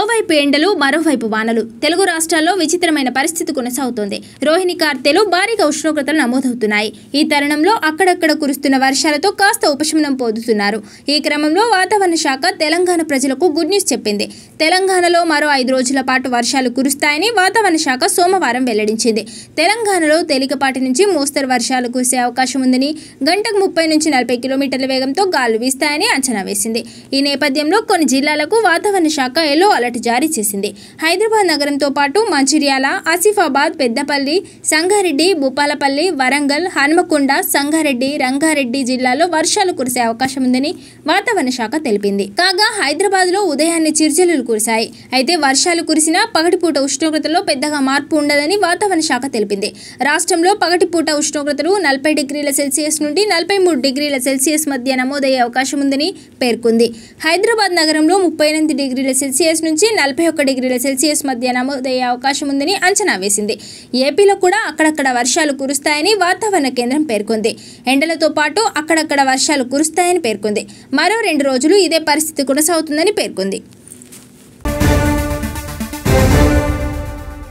ఓవైపు ఎండలు మరోవైపు వానలు తెలుగు రాష్ట్రాల్లో విచిత్రమైన పరిస్థితి కొనసాగుతోంది రోహిణి కార్తెలు భారీగా ఉష్ణోగ్రతలు నమోదవుతున్నాయి ఈ తరుణంలో అక్కడక్కడ కురుస్తున్న వర్షాలతో కాస్త ఉపశమనం పొందుతున్నారు ఈ క్రమంలో వాతావరణ శాఖ తెలంగాణ ప్రజలకు గుడ్ న్యూస్ చెప్పింది తెలంగాణలో మరో ఐదు రోజుల పాటు వర్షాలు కురుస్తాయని వాతావరణ శాఖ సోమవారం వెల్లడించింది తెలంగాణలో తేలికపాటి నుంచి మోస్తరు వర్షాలు కురిసే అవకాశం ఉందని గంటకు ముప్పై నుంచి నలభై కిలోమీటర్ల వేగంతో గాలు వీస్తాయని అంచనా వేసింది ఈ నేపథ్యంలో కొన్ని జిల్లాలకు వాతావరణ శాఖ ఎల్లో అలర్ట్ అలర్ట్ జారీ చేసింది హైదరాబాద్ నగరంతో పాటు మంచిర్యాల ఆసిఫాబాద్ పెద్దపల్లి సంగారెడ్డి భూపాలపల్లి వరంగల్ హన్మకొండ సంగారెడ్డి రంగారెడ్డి జిల్లాలో వర్షాలు కురిసే అవకాశం ఉందని వాతావరణ శాఖ తెలిపింది కాగా హైదరాబాద్లో ఉదయాన్నే చిరుజల్లులు కురిశాయి అయితే వర్షాలు కురిసినా పగటిపూట ఉష్ణోగ్రతలో పెద్దగా మార్పు ఉండదని వాతావరణ శాఖ తెలిపింది రాష్ట్రంలో పగటిపూట ఉష్ణోగ్రతలు నలభై డిగ్రీల సెల్సియస్ నుండి నలభై మూడు డిగ్రీల సెల్సియస్ మధ్య నమోదయ్యే అవకాశం ఉందని పేర్కొంది హైదరాబాద్ నగరంలో ముప్పై ఎనిమిది డిగ్రీల సెల్సియస్ నుంచి నుంచి నలభై ఒక్క డిగ్రీల సెల్సియస్ మధ్య నమోదయ్యే అవకాశం ఉందని అంచనా వేసింది ఏపీలో కూడా అక్కడక్కడ వర్షాలు కురుస్తాయని వాతావరణ కేంద్రం పేర్కొంది ఎండలతో పాటు అక్కడక్కడ వర్షాలు కురుస్తాయని పేర్కొంది మరో రెండు రోజులు ఇదే పరిస్థితి కొనసాగుతుందని పేర్కొంది